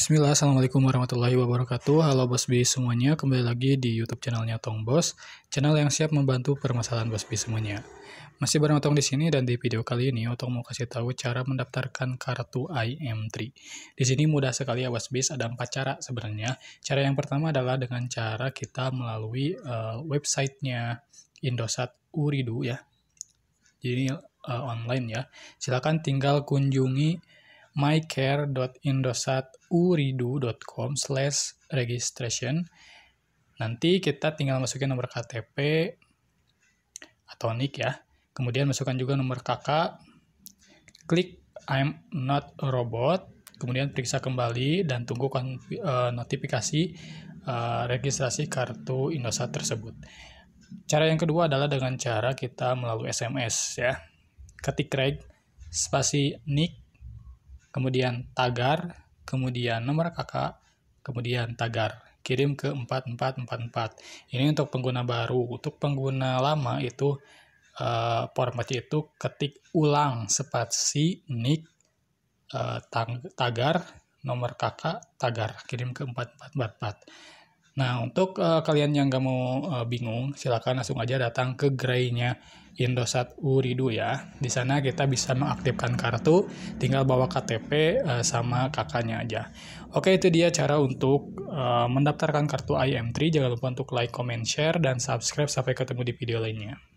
Bismillah, Assalamualaikum warahmatullahi wabarakatuh Halo Bos B semuanya, kembali lagi di Youtube channelnya Tong Bos Channel yang siap membantu permasalahan Bos B semuanya Masih bareng Otong di sini dan di video kali ini Otong mau kasih tahu cara mendaftarkan kartu IM3 Di sini mudah sekali ya Bos B, ada empat cara sebenarnya Cara yang pertama adalah dengan cara kita melalui uh, websitenya Indosat Uridu ya Jadi uh, online ya Silahkan tinggal kunjungi mycare.indosaturidu.com slash registration. Nanti kita tinggal masukin nomor KTP atau NIK ya. Kemudian masukkan juga nomor KK. Klik I'm not a robot. Kemudian periksa kembali dan tunggu eh, notifikasi eh, registrasi kartu Indosat tersebut. Cara yang kedua adalah dengan cara kita melalui SMS ya. Ketik reg spasi nik kemudian tagar, kemudian nomor kakak kemudian tagar. Kirim ke 4444. Ini untuk pengguna baru. Untuk pengguna lama itu uh, formatnya itu ketik ulang spasi nick uh, tagar nomor kakak tagar kirim ke 4444. Nah, untuk uh, kalian yang nggak mau uh, bingung, silakan langsung aja datang ke gerainya Indosat Uridu ya. Di sana kita bisa mengaktifkan kartu, tinggal bawa KTP uh, eh, sama kakaknya aja. Oke, itu dia cara untuk uh, mendaftarkan kartu IM3. Jangan lupa untuk like, comment, share, dan subscribe. Sampai ketemu di video lainnya.